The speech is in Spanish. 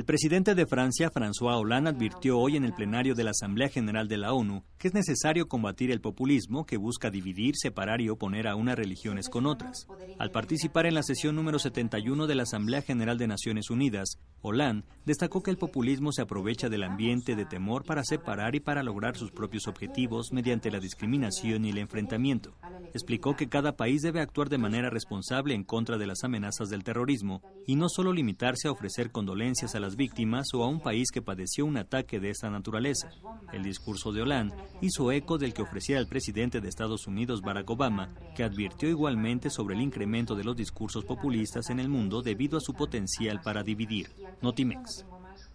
El presidente de Francia, François Hollande, advirtió hoy en el plenario de la Asamblea General de la ONU que es necesario combatir el populismo que busca dividir, separar y oponer a unas religiones con otras. Al participar en la sesión número 71 de la Asamblea General de Naciones Unidas, Hollande destacó que el populismo se aprovecha del ambiente de temor para separar y para lograr sus propios objetivos mediante la discriminación y el enfrentamiento explicó que cada país debe actuar de manera responsable en contra de las amenazas del terrorismo y no solo limitarse a ofrecer condolencias a las víctimas o a un país que padeció un ataque de esta naturaleza. El discurso de Hollande hizo eco del que ofrecía el presidente de Estados Unidos Barack Obama, que advirtió igualmente sobre el incremento de los discursos populistas en el mundo debido a su potencial para dividir. Notimex.